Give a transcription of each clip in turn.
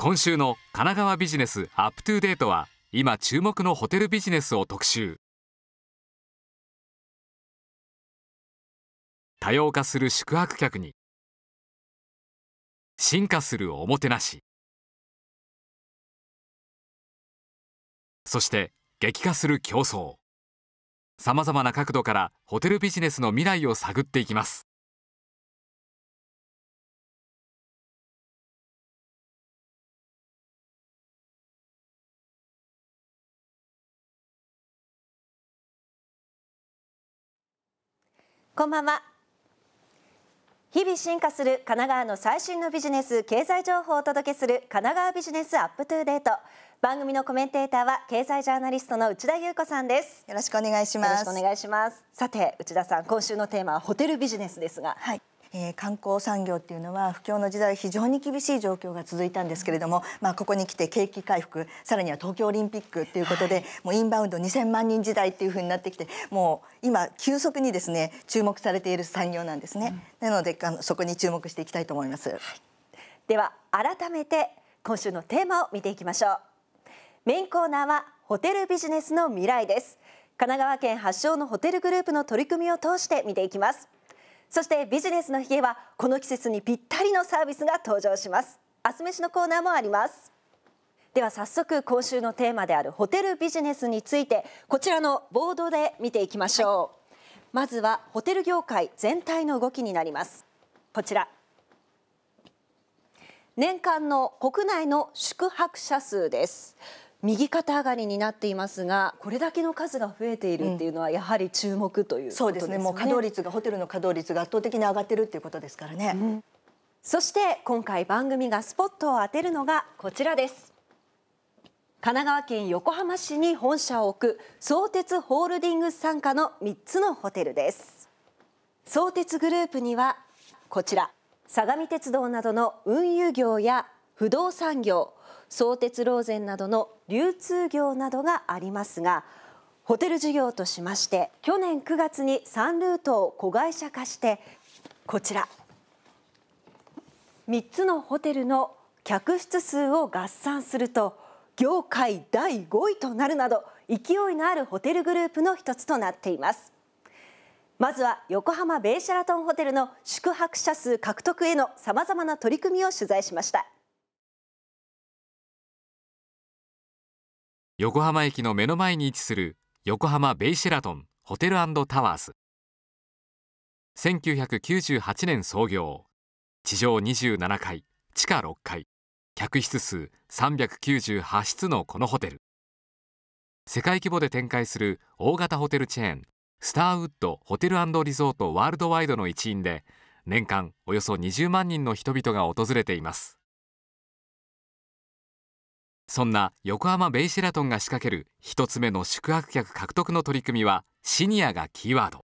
今週の神奈川ビジネスアップトゥデートは今注目のホテルビジネスを特集多様化する宿泊客に進化するおもてなしそして激化する競争さまざまな角度からホテルビジネスの未来を探っていきますこんばんは日々進化する神奈川の最新のビジネス経済情報をお届けする神奈川ビジネスアップトゥーデート番組のコメンテーターは経済ジャーナリストの内田裕子さんですよろしくお願いしますよろしくお願いしますさて内田さん今週のテーマはホテルビジネスですが、はい、えー、観光産業っていうのは不況の時代非常に厳しい状況が続いたんですけれども、まあ、ここに来て景気回復さらには東京オリンピックっていうことで、はい、もうインバウンド2000万人時代っていうふうになってきてもう今急速にですね注目されている産業なんですね、うん、なのであのそこに注目していきたいと思います、はい、では改めて今週のテーマを見ていきましょうメインコーナーはホテルビジネスの未来です神奈川県発祥のホテルグループの取り組みを通して見ていきますそしてビジネスのヒゲはこの季節にぴったりのサービスが登場します明日飯のコーナーもありますでは早速今週のテーマであるホテルビジネスについてこちらのボードで見ていきましょう、はい、まずはホテル業界全体の動きになりますこちら年間の国内の宿泊者数です右肩上がりになっていますがこれだけの数が増えているっていうのはやはり注目という、ねうん、そうですねもう稼働率がホテルの稼働率が圧倒的に上がってるっていうことですからね、うん、そして今回番組がスポットを当てるのがこちらです神奈川県横浜市に本社を置く相鉄ホールディングス傘下の3つのホテルです相鉄グループにはこちら相模鉄道などの運輸業や不動産業相鉄ローゼンなどの流通業などがありますがホテル事業としまして去年9月にサンルートを子会社化してこちら3つのホテルの客室数を合算すると業界第5位となるなど勢いのあるホテルグループの一つとなっていますまずは横浜ベイシャラトンホテルの宿泊者数獲得へのさまざまな取り組みを取材しました。横浜駅の目の前に位置する横浜ベイシェラトンホテルタワース1998年創業地上27階地下6階客室数398室のこのホテル世界規模で展開する大型ホテルチェーンスターウッドホテルリゾートワールドワイドの一員で年間およそ20万人の人々が訪れていますそんな横浜ベイシェラトンが仕掛ける1つ目の宿泊客獲得の取り組みはシニアがキーワード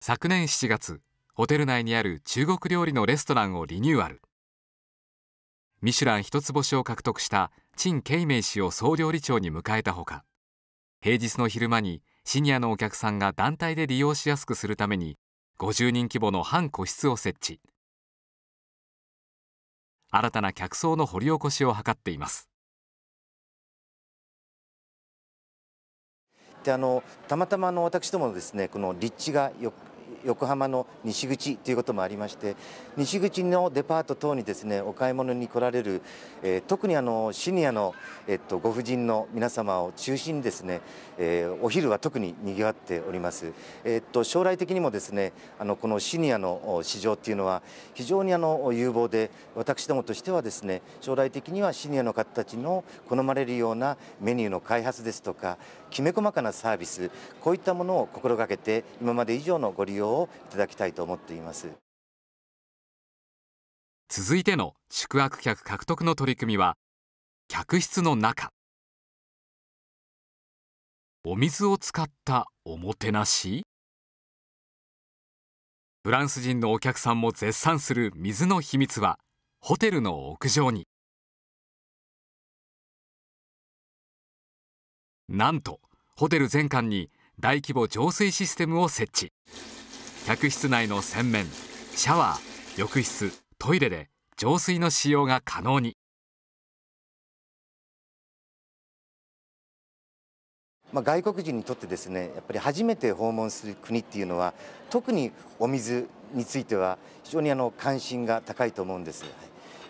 昨年7月ホテル内にある中国料理のレストランをリニューアルミシュラン一つ星を獲得した陳慶明氏を総料理長に迎えたほか平日の昼間にシニアのお客さんが団体で利用しやすくするために50人規模の半個室を設置新たな客層の掘り起こしを図っています。であのたまたまの私どものですねこの立地がよ横浜の西口ということもありまして西口のデパート等にですねお買い物に来られる、えー、特にあのシニアの、えっと、ご婦人の皆様を中心にですね、えー、お昼は特ににぎわっております、えっと、将来的にもですねあのこのシニアの市場っていうのは非常にあの有望で私どもとしてはですね将来的にはシニアの方たちの好まれるようなメニューの開発ですとかきめ細かなサービスこういったものを心がけて今まで以上のご利用をいただきたいと思っています続いての宿泊客獲得の取り組みは客室の中お水を使ったおもてなしフランス人のお客さんも絶賛する水の秘密はホテルの屋上になんとホテル全館に大規模浄水システムを設置客室内の洗面シャワー浴室トイレで浄水の使用が可能に、まあ、外国人にとってですねやっぱり初めて訪問する国っていうのは特にお水については非常にあの関心が高いと思うんです。はい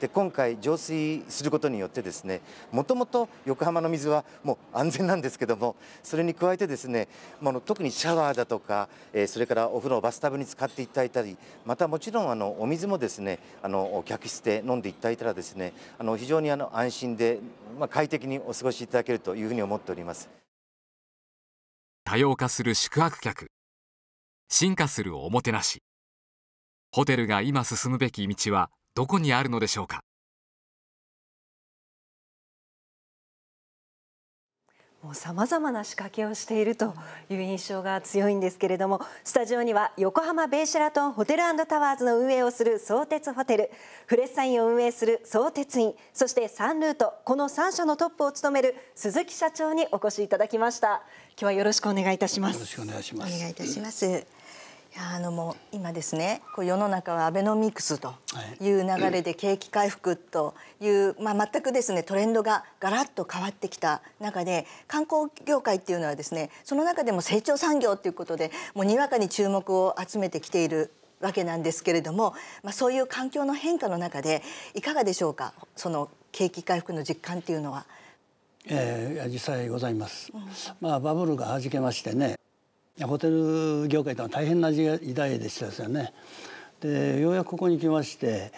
で今回浄水することによってですねもともと横浜の水はもう安全なんですけどもそれに加えてですね、まあ、の特にシャワーだとか、えそれからお風呂バスタブに使っていただいたりまたもちろんあのお水もですねあの客室で飲んでいただいたらですねあの非常にあの安心で、まあ、快適にお過ごしいただけるというふうに思っております多様化する宿泊客進化するおもてなしホテルが今進むべき道はどこにあるのでしょうかもうさまざまな仕掛けをしているという印象が強いんですけれどもスタジオには横浜ベイシェラトンホテルタワーズの運営をする相鉄ホテルフレッサインを運営する相鉄院そしてサンルートこの3社のトップを務める鈴木社長にお越しいただきました今日はよろしくお願いいたしますよろしくお願いしますお願いいたしますあのもう今ですねこう世の中はアベノミクスという流れで景気回復という、まあ、全くですねトレンドがガラッと変わってきた中で観光業界っていうのはですねその中でも成長産業ということでもうにわかに注目を集めてきているわけなんですけれども、まあ、そういう環境の変化の中でいかがでしょうかその景気回復の実感っていうのは。えー、実際ございます、うん、まあ、バブルがはじけましてねホテル業界とは大変な時代でしたですよね。でようやくここに来まして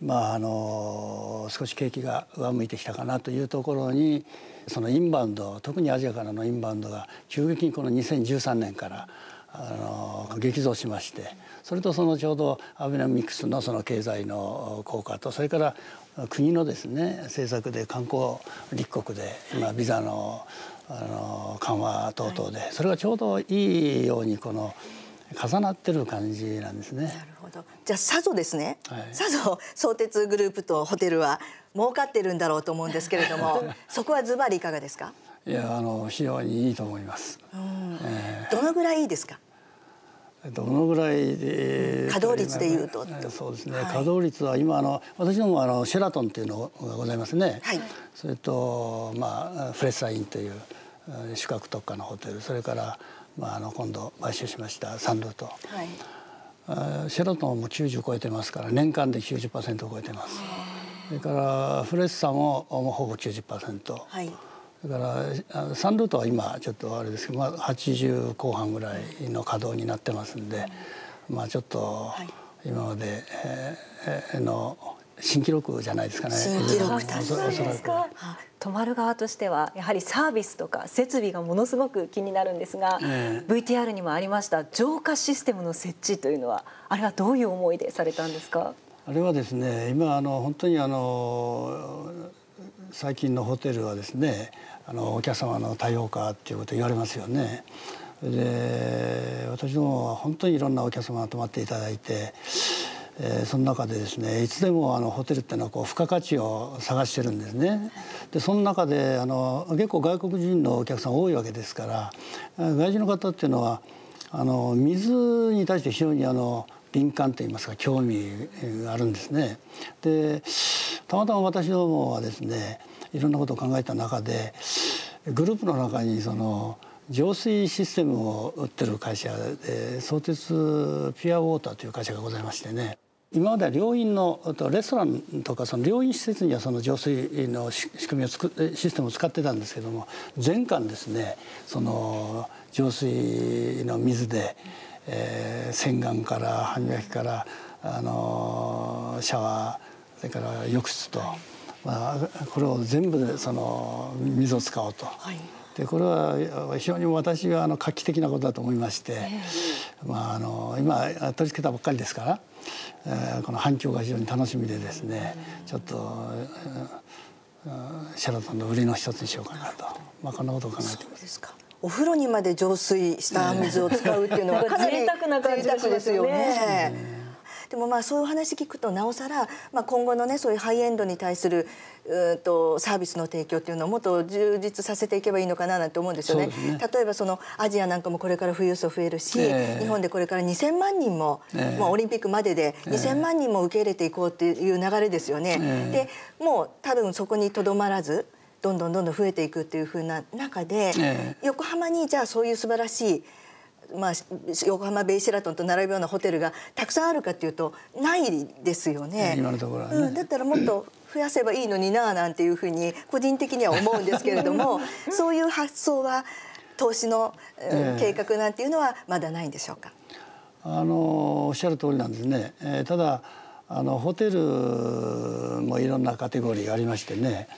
まああの少し景気が上向いてきたかなというところにそのインバウンド特にアジアからのインバウンドが急激にこの2013年からあの激増しましてそれとそのちょうどアベノミクスのその経済の効果とそれから国のですね政策で観光立国で今ビザのあの緩和等々で、それがちょうどいいようにこの重なってる感じなんですね。なるほど。じゃあさぞですね。さぞ相鉄グループとホテルは儲かってるんだろうと思うんですけれども、そこはズバリいかがですか。いやあの非常にいいと思います。うん、えー、どのぐらいいいですか。どのぐらいで、稼働率でいうとそうですね、はい、稼働率は今あの私どもあのシェラトンっていうのがございますね、はい、それと、まあ、フレッサインという宿泊特化のホテルそれから、まあ、あの今度買収しましたサンルート、はい、シェラトンも90超えてますから年間で90%を超えてますそれからフレッサももうほぼ90%。はいだから3ルートは今ちょっとあれですけど、まあ、80後半ぐらいの稼働になってますんで、まあ、ちょっと今までの新記録じゃないですかね。新記録達成ですか。泊まる側としてはやはりサービスとか設備がものすごく気になるんですが、VTR にもありました浄化システムの設置というのはあれはどういう思いでされたんですか。あれはですね今あの本当にあの最近のホテルはですねあのお客様の多様化っていうこと言われますよね。で私どもは本当にいろんなお客様が泊まっていただいて、えー、その中でですねいつでもあのホテルっていうのはこう付加価値を探してるんですね。でその中であの結構外国人のお客さん多いわけですから外人の方っていうのはあの水に対して非常にあの敏感といいますか興味があるんですね。でたまたま私どもはですねいろんなことを考えた中でグループの中にその浄水システムを売ってる会社で相鉄ピュアウォーターという会社がございましてね今までは病院のレストランとかその病院施設にはその浄水の仕組みをつくシステムを使ってたんですけども全館ですねその浄水の水で、えー、洗顔から歯磨きから、あのシャワーそれから浴室と。まあ、これを全部その水を使おうと。はいでこれは非常に私はあの画期的なことだと思いまして、えー、まあ、あの今取り付けたばっかりですから、えー、この反響が非常に楽しみでですねちょっと、えー、シャラトンの売りの一つにしようかなと、まあ、こんなことを考えています。お風呂にまで浄水した水を使うっていうのはかなり 贅沢な感じですよね。でもまあそういう話聞くとなおさら、まあ、今後のねそういうハイエンドに対するうんとサービスの提供っていうのをもっと充実させていけばいいのかななんて思うんですよね。ね例えばそのアジアなんかもこれから富裕層増えるし、えー、日本でこれから2,000万人も、えー、もうオリンピックまでで2,000万人も受け入れていこうっていう流れですよね。えー、でもう多分そこにとどまらずどんどんどんどん増えていくっていうふうな中で、横浜にじゃあそういう素晴らしいまあ、横浜ベイシェラトンと並ぶようなホテルがたくさんあるかというとないですよね。今のところはね、うん、だったらもっと増やせばいいのにななんていうふうに個人的には思うんですけれども そういう発想は投資の、え計画なんていうのはまだないんでしょうかあのおっしゃる通りなんですね、えー、ただあのホテルもいろんなカテゴリーがありましてね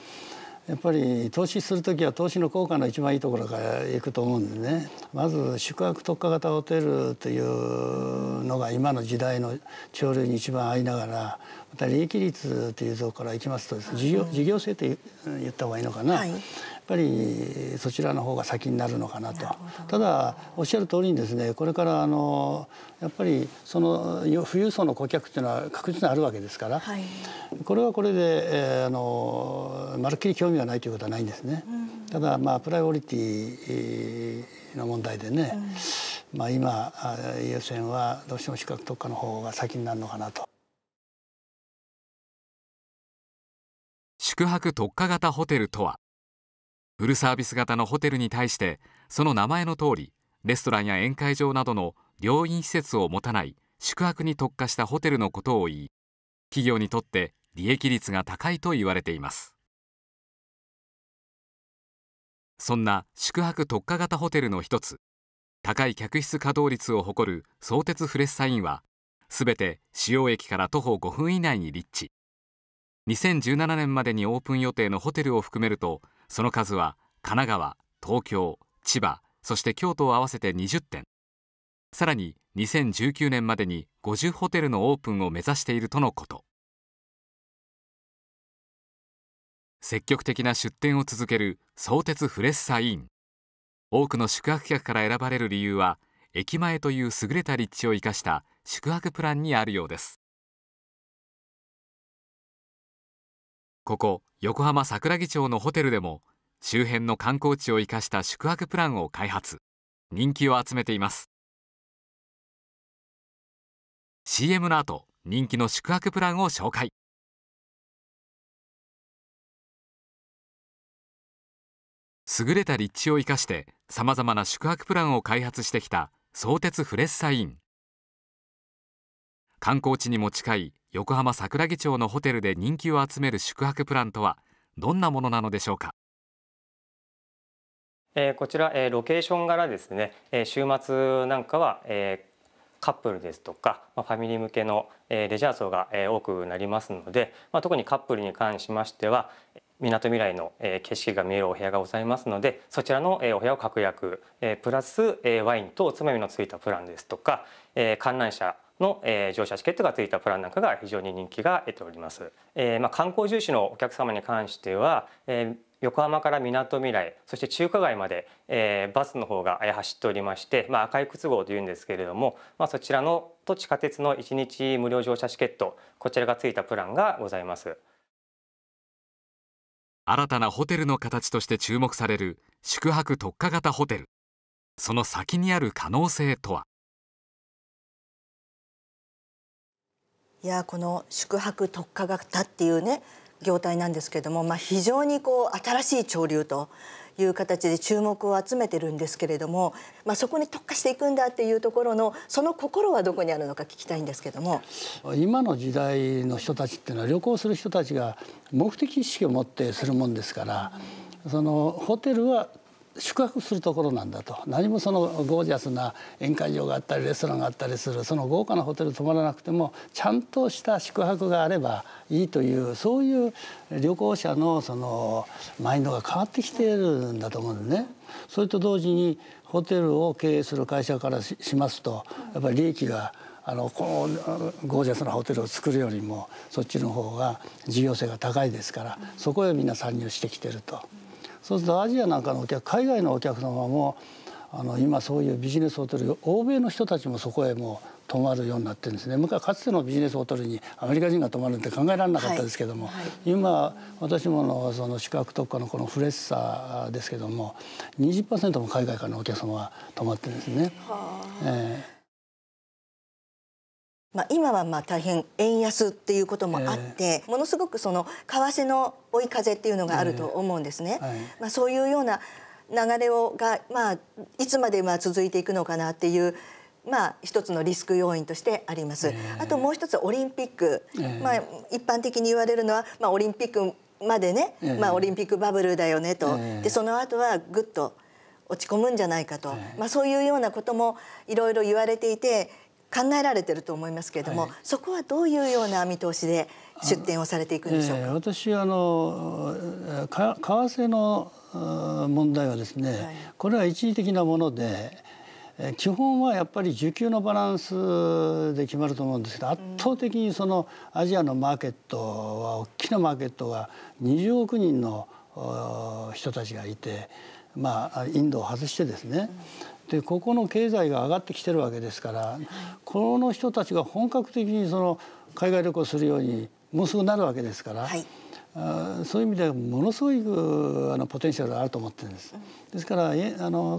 やっぱり投資する時は投資の効果の一番いいところからいくと思うんでねまず宿泊特化型ホテルというのが今の時代の潮流に一番合いながらまた利益率というところからいきますと事業事業性と言った方がいいのかな、はい、ぱりそちらの方が先になるのかなとただおっしゃる通りにですねこれからあのやっぱりその富裕層の顧客っていうのは確実にあるわけですから、はい、これはこれで、えー、あのまるっきり興味がないということはないんですね。うん、ただまあプライオリティの問題でね、うん、まあ今優先はどうしても資格特化の方が先になるのかなと。宿泊特化型ホテルとはフルサービス型のホテルに対してその名前の通りレストランや宴会場などの療養施設を持たない宿泊に特化したホテルのことを言い企業にとって利益率が高いと言われていますそんな宿泊特化型ホテルの一つ高い客室稼働率を誇る相鉄フレッサインはすべて主要駅から徒歩5分以内に立地2017年までにオープン予定のホテルを含めるとその数は神奈川東京千葉そして京都を合わせて20店さらに2019年までに50ホテルのオープンを目指しているとのこと積極的な出店を続ける相鉄フレッサイン多くの宿泊客から選ばれる理由は駅前という優れた立地を生かした宿泊プランにあるようですここ横浜桜木町のホテルでも周辺の観光地を生かした宿泊プランを開発人気を集めています CM の後人気の宿泊プランを紹介優れた立地を生かしてさまざまな宿泊プランを開発してきた相鉄フレッサイン観光地にも近い横浜桜木町のホテルで人気を集める宿泊プランとはどんなものなのでしょうかえこちら、えロケーション柄ですね、え週末なんかは、えカップルですとか、まファミリー向けの、えレジャー層が、え多くなりますので、ま特にカップルに関しましてはみなとみらいの、え景色が見えるお部屋がございますのでそちらの、えお部屋を確約、えプラス、えワインとおつまみのついたプランですとか、え観覧車の、えー、乗車チケットが付いたプランなんかが非常に人気が得ております。えー、まあ、観光重視のお客様に関しては、えー、横浜からみなとみらいそして中華街まで、えー、バスの方が走っておりまして、まあ、赤い靴号というんですけれども、まあ、そちらのと地下鉄の1日無料乗車チケットこちらが付いたプランがございます新たなホテルの形として注目される宿泊特化型ホテルその先にある可能性とはいやこの宿泊特化型っていうね業態なんですけども、まあ、非常にこう新しい潮流という形で注目を集めてるんですけれども、まあ、そこに特化していくんだっていうところのその心はどこにあるのか聞きたいんですけども今の時代の人たちっていうのは旅行する人たちが目的意識を持ってするもんですからそのホテルは宿泊するところなんだと何もそのゴージャスな宴会場があったりレストランがあったりするその豪華なホテル泊まらなくてもちゃんとした宿泊があればいいというそういう旅行者のそのマインドが変わってきてるんだと思うんでね。それと同時にホテルを経営する会社からしますとやっぱり利益があのこのゴージャスなホテルを作るよりもそっちの方が重要性が高いですからそこへみんな参入してきてると。そうするとアジアなんかのお客海外のお客様もあの今そういうビジネスホテル欧米の人たちもそこへもう泊まるようになってるんですね昔かつてのビジネスホテルにアメリカ人が泊まるって考えられなかったですけども、はいはい、今私ものその宿泊特化のこのフレッサーですけども20%も海外からのお客様が泊まってるんですね。えーまあ、今はまあ大変円安っていうこともあって、えー、ものすごくその為替の追い風っていうのがあると思うんですね。えーはい、まあ、そういうような流れをが、まあ、いつまでまあ続いていくのかなっていう。まあ、一つのリスク要因としてあります、えー、あともう一つオリンピック、まあ、一般的に言われるのは、まあ、オリンピックまでね、まあ、オリンピックバブルだよねと、でその後はぐっと落ち込むんじゃないかと、まあ、そういうようなこともいろいろ言われていて考えられてると思いますけれども、はい、そこはどういうような見通しで出店をされていくんでしょうか。あえー、私あの為替の問題はですね、はい、これは一時的なもので。基本はやっぱり需給のバランスで決まると思うんですけど圧倒的にそのアジアのマーケットは大きなマーケットが20億人の人たちがいてまあインドを外してですね、でここの経済が上がってきてるわけですからこの人たちが本格的にその海外旅行するようにもうすぐなるわけですから、はい、あそういう意味でものすごいあのポテンシャルがあると思ってるんです。ですからあの為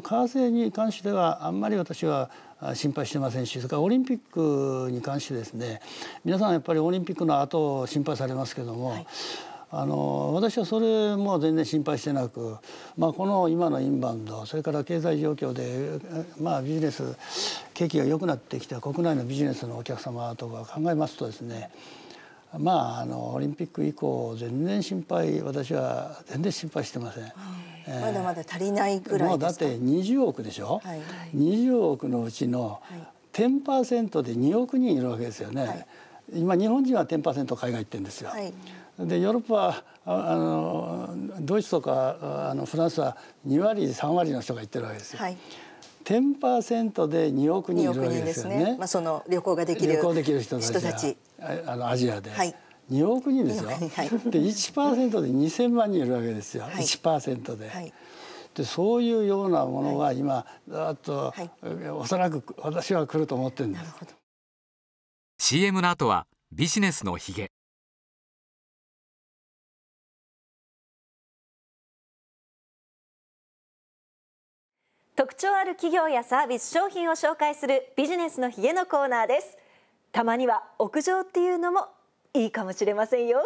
替に関してはあんまり私は心配してませんしそれからオリンピックに関してですね皆さんやっぱりオリンピックの後を心配されますけども。はいあの私はそれも全然心配してなく、まあ、この今のインバウンドそれから経済状況で、まあ、ビジネス景気が良くなってきた国内のビジネスのお客様とか考えますとですねまあ、あのオリンピック以降全然心配私は全然心配してません、えー、まだまだ足りないぐらいもうだって20億でしょ、はい、20億のうちの10%で2億人いるわけですよね、はい、今日本人はント海外行ってんですよ、はいでヨーロッパあのドイツとかあのフランスは2割3割の人が行ってるわけですよ。はい10%で2億人いるわけですよね。ねまあその旅行ができる旅行できる人たちあのアジアで、はい、2億人ですよ。はい、で1%で2000万人いるわけですよ。はい、1%で。はいでそういうようなものが今、はい、と、はい、おそらく私は来ると思ってるんです。CM の後はビジネスのひげ特徴ある企業やサービス商品を紹介するビジネスのヒゲのコーナーですたまには屋上っていうのもいいかもしれませんよ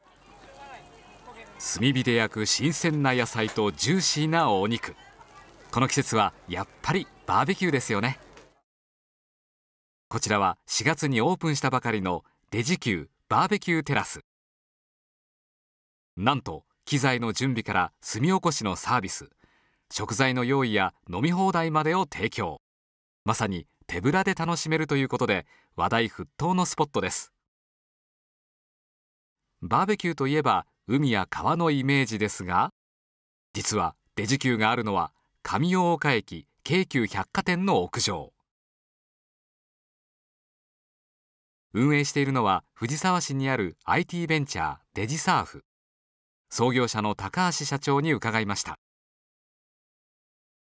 炭火で焼く新鮮な野菜とジューシーなお肉この季節はやっぱりバーベキューですよねこちらは4月にオープンしたばかりのデジキューバーベキューテラスなんと機材の準備から炭おこしのサービス食材の用意や飲み放題までを提供まさに手ぶらで楽しめるということで話題沸騰のスポットですバーベキューといえば海や川のイメージですが実はデジキューがあるのは上大岡駅京急百貨店の屋上運営しているのは藤沢市にある IT ベンチャーデジサーフ創業者の高橋社長に伺いました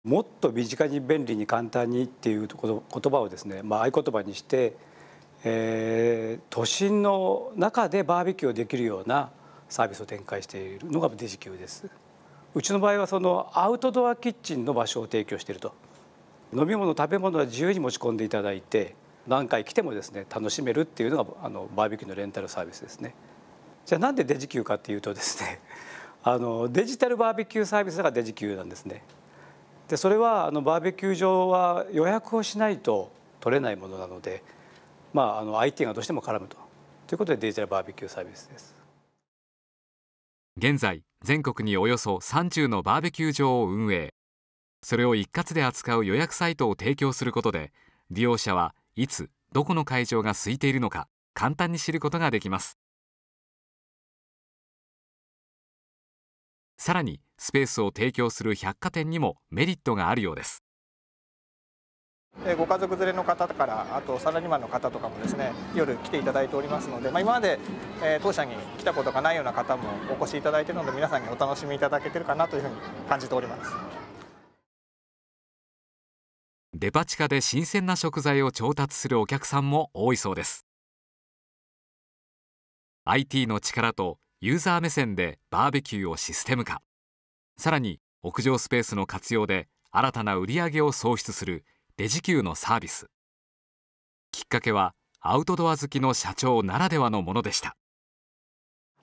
もっと身近に便利に簡単にっていう言葉をですね、まあ、合言葉にして、えー、都心の中でバーベキューをできるようなサービスを展開しているのがデジキューです。うちの場合はそのアウトドアキッチンの場所を提供していると飲み物食べ物は自由に持ち込んでいただいて何回来てもですね楽しめるっていうのがあのバーベキューのレンタルサービスですね。じゃあなんでデジキューかっていうとですねあのデジタルバーベキューサービスがデジキューなんですね。でそれはあのバーベキュー場は予約をしないと取れないものなので、まあ、あの IT がどうしても絡むとということでデジタルバーベキューサービスです現在全国におよそ30のバーベキュー場を運営それを一括で扱う予約サイトを提供することで利用者はいつどこの会場が空いているのか簡単に知ることができますさらにスペースを提供する百貨店にもメリットがあるようですご家族連れの方からあとサラリーマンの方とかもですね夜来ていただいておりますので、まあ、今まで、え当社に来たことがないような方もお越しいただいているので皆さんにお楽しみいただけてるかなというふうに感じておりますデパ地下で新鮮な食材を調達するお客さんも多いそうです IT の力とユーザー目線でバーベキューをシステム化さらに屋上スペースの活用で新たな売り上げを創出するデジキューのサービスきっかけはアウトドア好きの社長ならではのものでした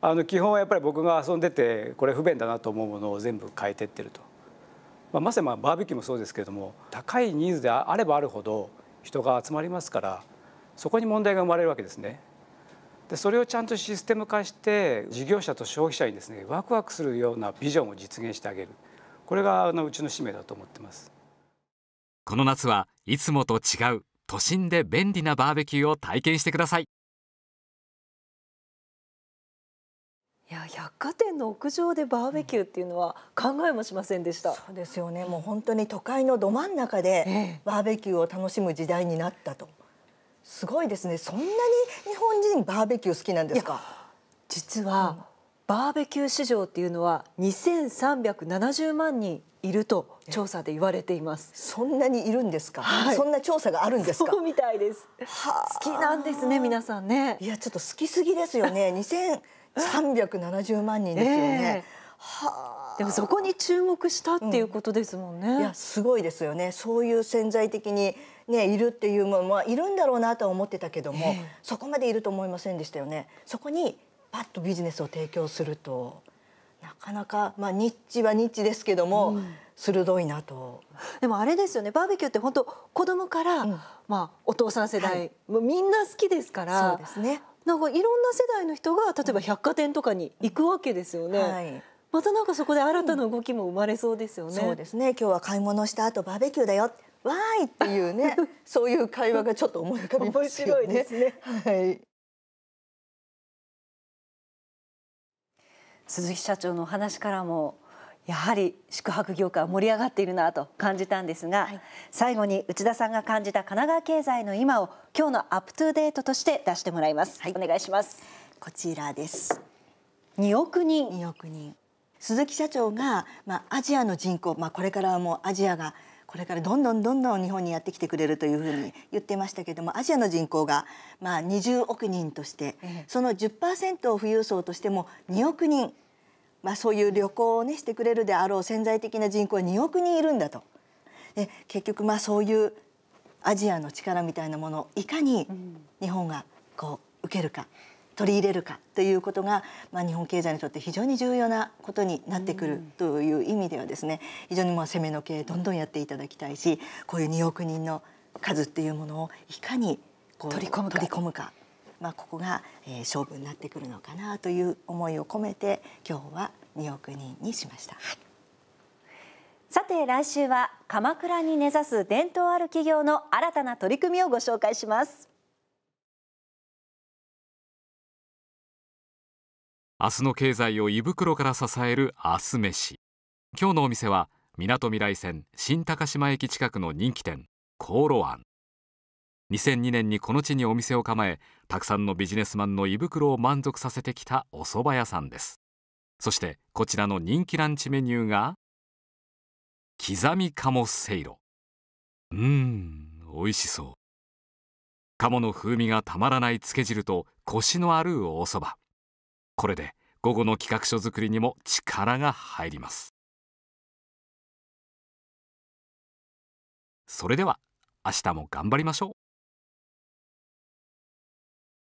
あの基本はやっぱり僕が遊んでてこれ不便だなと思うものを全部変えてってると、まあ、まさにまあバーベキューもそうですけれども高いニーズであればあるほど人が集まりますからそこに問題が生まれるわけですねでそれをちゃんとシステム化して事業者と消費者にですねワクワクするようなビジョンを実現してあげるこれがあのうちの使命だと思ってますこの夏はいつもと違う都心で便利なバーベキューを体験してくださいいや百貨店の屋上でバーベキューっていうのは考えもしませんでした、うん、そうですよねもう本当に都会のど真ん中でバーベキューを楽しむ時代になったとすごいですねそんなに日本人バーベキュー好きなんですか実は、うん、バーベキュー市場っていうのは2370万人いると調査で言われていますそんなにいるんですか、はい、そんな調査があるんですかみたいです好きなんですね皆さんねいやちょっと好きすぎですよね2370万人ですよね、えー、はあでもそこに注目したっていうことですもんね。うん、いやすごいですよね。そういう潜在的にねいるっていうもまあいるんだろうなとは思ってたけども、えー、そこまでいると思いませんでしたよね。そこにパッとビジネスを提供するとなかなかまあニッチはニッチですけども。うん鋭いなとでもあれですよねバーベキューって本当子供から、うん、まあ、お父さん世代、はい、もうみんな好きですからそうです、ね、なんかいろんな世代の人が例えば百貨店とかに行くわけですよね。うんはいまたなんかそこで新たな動きも生まれそうですよね、うん、そうですね今日は買い物した後バーベキューだよわーいっていうね そういう会話がちょっと思い浮かびますよね。面白いですね、はい鈴木社長のお話からもやはり宿泊業界盛り上がっているなと感じたんですが、はい、最後に内田さんが感じた神奈川経済の今を今日のアップトゥーデートとして出してもらいます、はい、お願いしますこちらです2億人2億人鈴木社長が、まあ、アジアの人口、まあ、これからはもうアジアがこれからどんどんどんどん日本にやってきてくれるというふうに言ってましたけれどもアジアの人口がまあ20億人としてその10%を富裕層としても2億人、まあ、そういう旅行を、ね、してくれるであろう潜在的な人口は2億人いるんだと。で結局まあそういうアジアの力みたいなものをいかに日本がこう受けるか、取り入れるかということが、まあ、日本経済にとって非常に重要なことになってくるという意味ではですね非常にまあ攻めの経どんどんやっていただきたいしこういう2億人の数っていうものをいかにこう取り込むか。取り込むかまあ、ここが、え勝負になってくるのかなという思いを込めて今日は2億人にしました。はいさて来週は鎌倉に根ざす伝統ある企業の新たな取り組みをご紹介します明日の経済を胃袋から支える明日飯今日のお店はみなとみらい線新高島駅近くの人気店香炉庵2002年にこの地にお店を構えたくさんのビジネスマンの胃袋を満足させてきたお蕎麦屋さんですそしてこちらの人気ランチメニューが刻み鴨せいろうーん美味しそう鴨の風味がたまらない漬け汁とコシのあるお蕎麦これで午後の企画書作りにも力が入りますそれでは明日も頑張りましょう